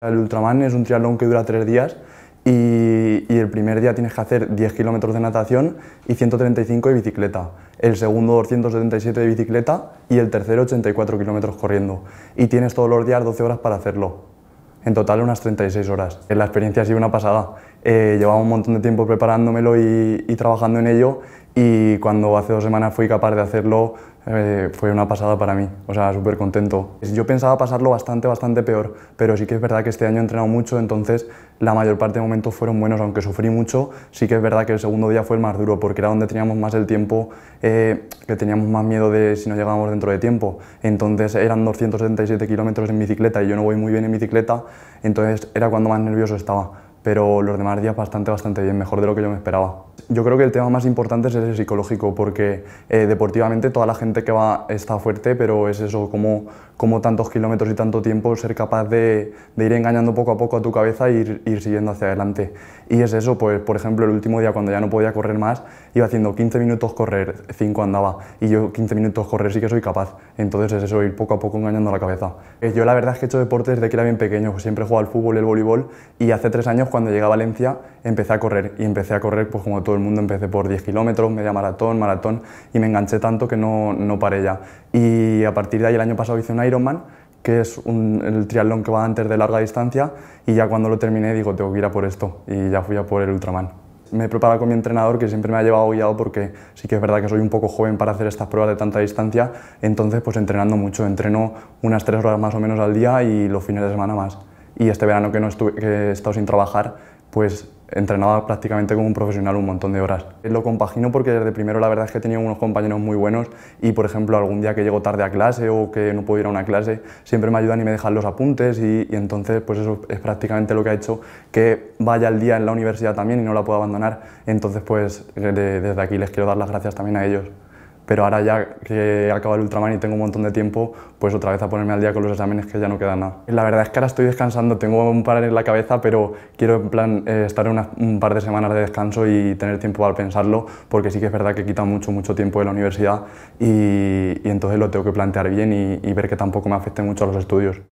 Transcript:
El Ultraman es un triatlón que dura tres días y, el primer día tienes que hacer 10 kilómetros de natación y 135 de bicicleta, el segundo 277 de bicicleta y el tercero 84 kilómetros corriendo. Y tienes todos los días 12 horas para hacerlo, en total unas 36 horas. Eh, la experiencia ha sido una pasada, eh, llevaba un montón de tiempo preparándomelo y trabajando en ello y cuando hace dos semanas fui capaz de hacerlo eh, fue una pasada para mí, o sea, súper contento. Yo pensaba pasarlo bastante, bastante peor, pero sí que es verdad que este año he entrenado mucho, entonces la mayor parte de momentos fueron buenos, aunque sufrí mucho, sí que es verdad que el segundo día fue el más duro, porque era donde teníamos más el tiempo, eh, que teníamos más miedo de si no llegábamos dentro de tiempo. Entonces eran 277 kilómetros en bicicleta y yo no voy muy bien en bicicleta, entonces era cuando más nervioso estaba, pero los demás días bastante, bastante bien, mejor de lo que yo me esperaba. Yo creo que el tema más importante es el psicológico, porque eh, deportivamente toda la gente que va está fuerte, pero es eso, como, como tantos kilómetros y tanto tiempo, ser capaz de, ir engañando poco a poco a tu cabeza e ir, siguiendo hacia adelante. Y es eso, pues por ejemplo, el último día cuando ya no podía correr más, iba haciendo 15 minutos correr, 5 andaba, y yo 15 minutos correr sí que soy capaz. Entonces es eso, ir poco a poco engañando la cabeza. Eh, yo la verdad es que he hecho deporte desde que era bien pequeño, siempre he jugado al fútbol el voleibol, y hace tres años cuando llegué a Valencia empecé a correr, y empecé a correr pues como todo el mundo. Empecé por 10 kilómetros, media maratón, maratón y me enganché tanto que no, no paré ya. Y a partir de ahí el año pasado hice un Ironman que es el triatlón que va antes de larga distancia y ya cuando lo terminé digo tengo que ir a por esto y ya fui a por el Ultraman. Me he preparado con mi entrenador que siempre me ha llevado guiado porque sí que es verdad que soy un poco joven para hacer estas pruebas de tanta distancia, entonces pues entrenando mucho, entreno unas tres horas más o menos al día y los fines de semana más. Y este verano que, no estuve, que he estado sin trabajar, pues entrenaba prácticamente como un profesional un montón de horas. Lo compagino porque desde primero la verdad es que tenía unos compañeros muy buenos y por ejemplo algún día que llego tarde a clase o que no puedo ir a una clase siempre me ayudan y me dejan los apuntes y, entonces pues eso es prácticamente lo que ha hecho que vaya el día en la universidad también y no la pueda abandonar. Entonces pues eh, desde aquí les quiero dar las gracias también a ellos pero ahora ya que acaba el Ultraman y tengo un montón de tiempo, pues otra vez a ponerme al día con los exámenes que ya no queda nada. La verdad es que ahora estoy descansando, tengo un par en la cabeza, pero quiero eh, estar un par de semanas de descanso y tener tiempo para pensarlo, porque sí que es verdad que quita mucho, mucho tiempo de la universidad y, entonces lo tengo que plantear bien y, ver que tampoco me afecte mucho a los estudios.